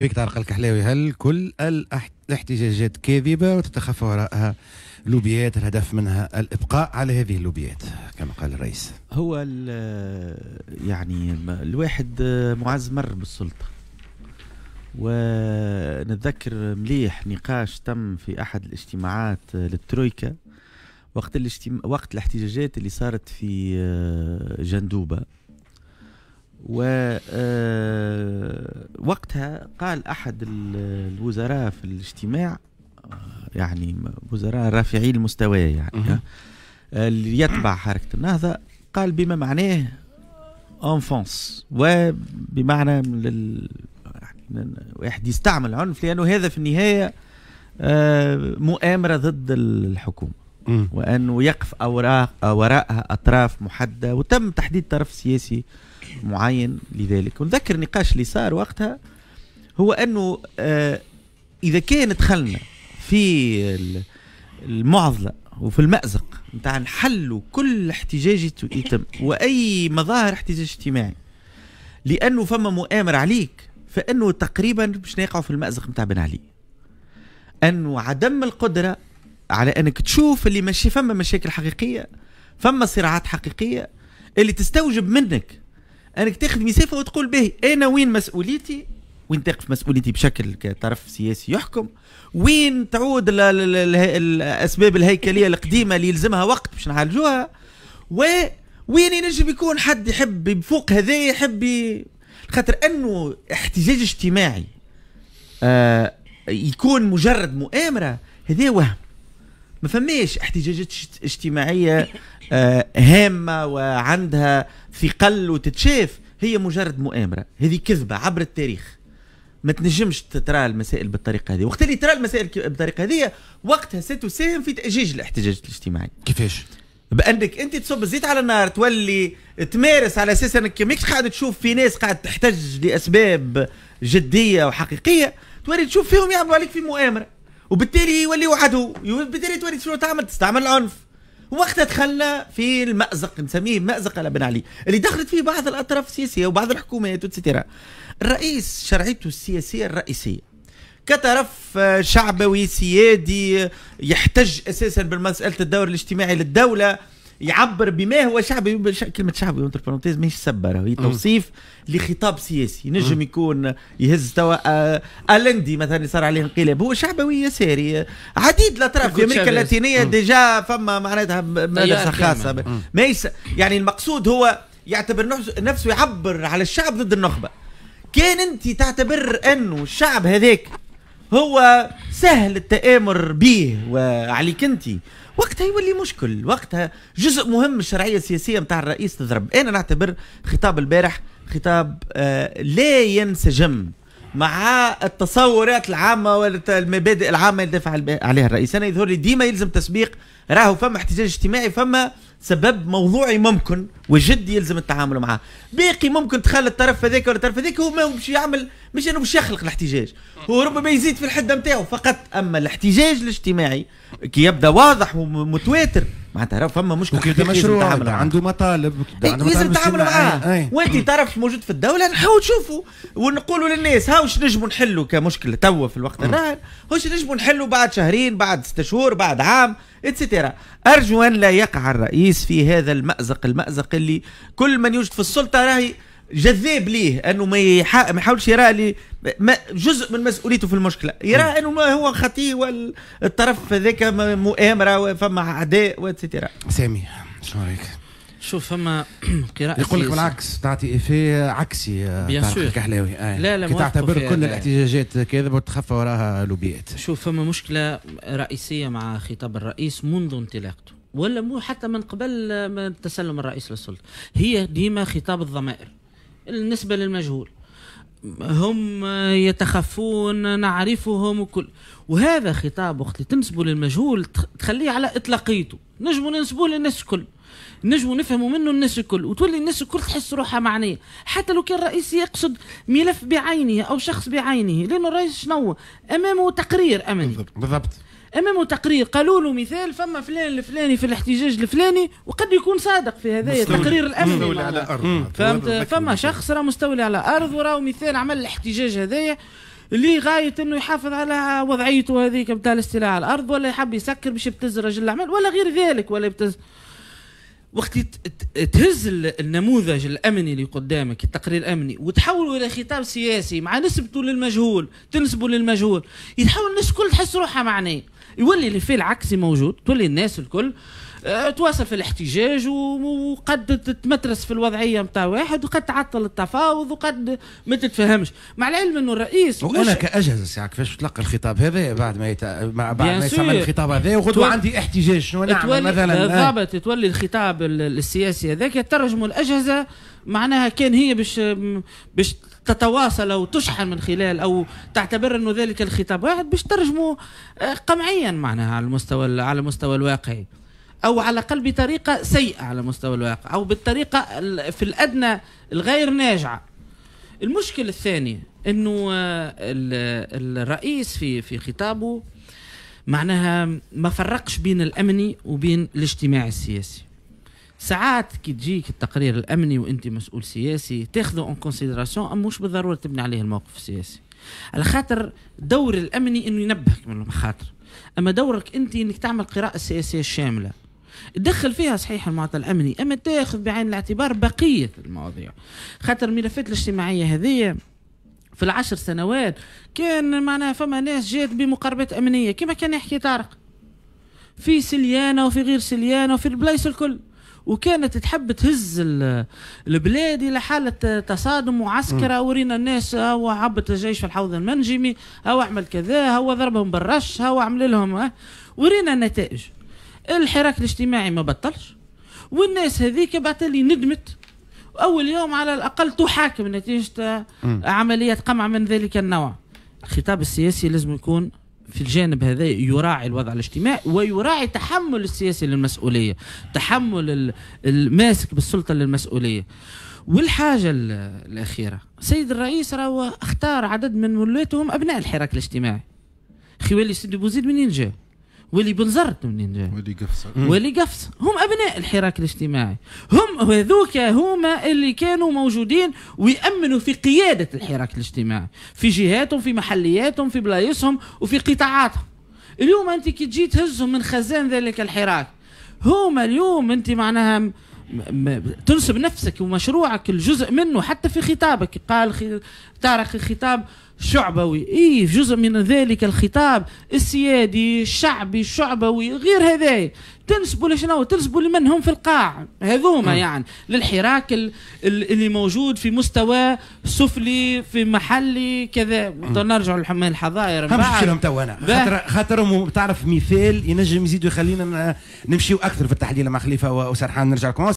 فيك طارق الكحلاوي هل كل الاحتجاجات كاذبة وتتخفى وراءها لوبيات الهدف منها الإبقاء على هذه اللوبيات كما قال الرئيس هو يعني الواحد معز مر بالسلطة ونتذكر مليح نقاش تم في أحد الاجتماعات للترويكا وقت, الاجتماع وقت الاحتجاجات اللي صارت في آه، جندوبة ووقتها آه، قال أحد الوزراء في الاجتماع آه، يعني وزراء رافعي المستوى يعني آه، اللي يتبع حركة النهضة قال بما معناه انفونس وبمعنى لل... يعني واحد يستعمل العنف لأنه هذا في النهاية مؤامرة ضد الحكومة وأنه يقف أوراق وراءها أطراف محددة وتم تحديد طرف سياسي معين لذلك ونذكر النقاش اللي صار وقتها هو أنه آه، إذا كان دخلنا في المعضلة وفي المأزق نتاع نحلوا كل احتجاج يتم وأي مظاهر احتجاج اجتماعي لأنه فما مؤامر عليك فانه تقريبا باش نقعوا في المازق نتاع بن علي انه عدم القدره على انك تشوف اللي ماشي فما مشاكل حقيقيه فما صراعات حقيقيه اللي تستوجب منك انك تاخذ مسافه وتقول به انا وين مسؤوليتي وين تقف مسؤوليتي بشكل كطرف سياسي يحكم وين تعود الاسباب الهيكليه القديمه اللي يلزمها وقت باش نعالجوها و وين ينجم يكون حد يحب فوق هذا يحب خاطر انه احتجاج اجتماعي آه يكون مجرد مؤامره هذا وهم ما فماش احتجاجات اجتماعيه آه، هامه وعندها ثقل وتتشاف هي مجرد مؤامره هذه كذبه عبر التاريخ ما تنجمش ترى المسائل بالطريقه هذه وقت اللي ترى المسائل بالطريقه هذه وقتها ستساهم في تاجيج الاحتجاجات الاجتماعيه كيفاش بانك انت تصب الزيت على النار تولي تمارس على اساس انك ماكش قاعد تشوف في ناس قاعد تحتج لاسباب جديه وحقيقيه تولي تشوف فيهم يعملوا عليك في مؤامره وبالتالي يولي وحده وبالتالي تولي شنو تعمل تستعمل العنف وقتها دخلنا في المأزق نسميه مأزق على بن علي اللي دخلت فيه بعض الأطراف السياسية وبعض الحكومات وتسترا الرئيس شرعيته السياسية الرئيسية كطرف آه، شعبوي سيادي يحتج أساسا بالمسألة الدور الاجتماعي للدولة يعبر بما هو شعبي كلمه شعبي اونتر بارونتيز ماهيش سبه راهي توصيف لخطاب سياسي نجم يكون يهز توا آه، الندي مثلا صار عليه انقلاب هو شعبوي يساري عديد الاطراف في امريكا اللاتينيه ديجا فما معناتها مدرسه خاصه ماهيش يعني المقصود هو يعتبر نفسه يعبر على الشعب ضد النخبه كان انت تعتبر انه الشعب هذاك هو سهل التآمر به وعليك انت وقتها يولي مشكل وقتها جزء مهم من الشرعيه السياسيه نتاع الرئيس تضرب انا نعتبر خطاب البارح خطاب آه لا ينسجم مع التصورات العامه والمبادئ العامه اللي دافع عليها الرئيس انا يظهر لي ديما يلزم تسبيق راهو فما احتجاج اجتماعي فما سبب موضوعي ممكن وجد يلزم التعامل معاه باقي ممكن تخلي الطرف هذاك ولا الطرف هذاك هو ما يعمل مش انه مش يخلق الاحتجاج هو ربما يزيد في الحده نتاعو فقط اما الاحتجاج الاجتماعي كي يبدا واضح ومتواتر معناتها راه فما مشكل كي مشروع عنده مطالب إيه، لازم تعامل معاه وانت طرف أمم. موجود في الدوله نحاول نشوفوا ونقولوا للناس هاوش نجموا نحلوا كمشكل توا في الوقت أمم. الراهن واش نجموا نحلوا بعد شهرين بعد ست شهور بعد عام اتسيتيرا ارجو ان لا يقع الرئيس في هذا المازق المازق اللي كل من يوجد في السلطه راهي جذاب ليه انه ما يحاولش يرى لي جزء من مسؤوليته في المشكله يرى انه ما هو خطيه والطرف هذاك مؤامره فما اعداء واتسيتيرا سامي شنو رايك؟ شوف فما قراءة يقول لك بالعكس تعطي في عكسي آه، بيان سور الكحلاوي آه، لا لا كي تعتبر كل الاحتجاجات كذا وتخفى وراها لوبيات شوف فما مشكلة رئيسية مع خطاب الرئيس منذ انطلاقته ولا مو حتى من قبل آه، تسلم الرئيس للسلطة هي ديما خطاب الضمائر بالنسبة للمجهول هم يتخفون نعرفهم وكل وهذا خطاب وقت تنسبه للمجهول تخليه على اطلاقيته نجموا ننسبوه للناس الكل نجموا نفهموا منه الناس الكل وتولي الناس الكل تحس روحها معنيه حتى لو كان الرئيس يقصد ملف بعينه او شخص بعينه لانه الرئيس شنو امامه تقرير امني بالضبط امامه تقرير قالوا له مثال فما فلان الفلاني في الاحتجاج الفلاني وقد يكون صادق في هذايا التقرير الامني مستولي على الارض فهمت فما شخص راه مستولي على الارض وراه مثال عمل الاحتجاج هذايا لغايه انه يحافظ على وضعيته هذيك بتاع الاستيلاء على الارض ولا يحب يسكر باش يبتز رجل الاعمال ولا غير ذلك ولا يبتز وقت تهز النموذج الامني اللي قدامك التقرير الامني وتحوله الى خطاب سياسي مع نسبته للمجهول تنسبه للمجهول يتحول الناس الكل تحس روحها معنيه يولي اللي فيه العكسي موجود تولي الناس الكل آه، تواصل في الاحتجاج وقد تتمترس في الوضعيه نتاع واحد وقد تعطل التفاوض وقد ما تتفهمش مع العلم انه الرئيس وانا كاجهزه ساعه كيفاش تلقى الخطاب هذا بعد ما يت... بعد ما يسمى الخطاب هذا وغدوه تول... عندي احتجاج شنو نعمل مثلا آه. بالضبط تولي الخطاب السياسي هذاك يترجموا الاجهزه معناها كان هي باش باش تتواصل او تشحن من خلال او تعتبر انه ذلك الخطاب واحد باش ترجمه آه، قمعيا معناها على المستوى على المستوى الواقعي او على الاقل بطريقه سيئه على مستوى الواقع او بالطريقه في الادنى الغير ناجعه المشكل الثاني انه آه، الرئيس في في خطابه معناها ما فرقش بين الامني وبين الاجتماعي السياسي ساعات كي تجيك التقرير الامني وانت مسؤول سياسي تاخذه اون كونسيدراسيون مش بالضروره تبني عليه الموقف السياسي على خاطر دور الامني انه ينبهك من المخاطر اما دورك انت انك تعمل قراءه سياسيه شامله تدخل فيها صحيح المعطى الامني اما تاخذ بعين الاعتبار بقيه المواضيع خاطر الملفات الاجتماعيه هذه في العشر سنوات كان معناها فما ناس جات بمقاربات امنيه كما كان يحكي طارق في سليانه وفي غير سليانه وفي البلايص الكل وكانت تحب تهز البلاد الى حاله تصادم وعسكره ورينا الناس هو عبط الجيش في الحوض المنجمي هو عمل كذا هو ضربهم بالرش هو عمل لهم ورينا النتائج الحراك الاجتماعي ما بطلش والناس هذيك بعد اللي ندمت اول يوم على الاقل تحاكم نتيجه عمليه قمع من ذلك النوع الخطاب السياسي لازم يكون في الجانب هذا يراعي الوضع الاجتماعي ويراعي تحمل السياسي للمسؤوليه تحمل الماسك بالسلطه للمسؤوليه والحاجة الأخيرة سيد الرئيس راهو اختار عدد من ولاتهم أبناء الحراك الاجتماعي خوالي سيدي بوزيد منين جاء؟ ولي بنزرت منين جاي ولي قفص ولي قفص هم ابناء الحراك الاجتماعي هم هذوك هما اللي كانوا موجودين ويأمنوا في قيادة الحراك الاجتماعي في جهاتهم في محلياتهم في بلايصهم وفي قطاعاتهم اليوم انت كي تجي تهزهم من خزان ذلك الحراك هما اليوم انت معناها تنسب نفسك ومشروعك الجزء منه حتى في خطابك قال خي... الخطاب شعبوي اي جزء من ذلك الخطاب السيادي الشعبي الشعبوي غير هذا تنسبوا لشنو تنسبوا لمن هم في القاع هذوما يعني للحراك اللي موجود في مستوى سفلي في محلي كذا نرجع لحمال الحظائر نمشي لهم تو انا خاطر خاطرهم تعرف مثال ينجم يزيدوا يخلينا نمشيو اكثر في التحليل مع خليفه وسرحان نرجع لكم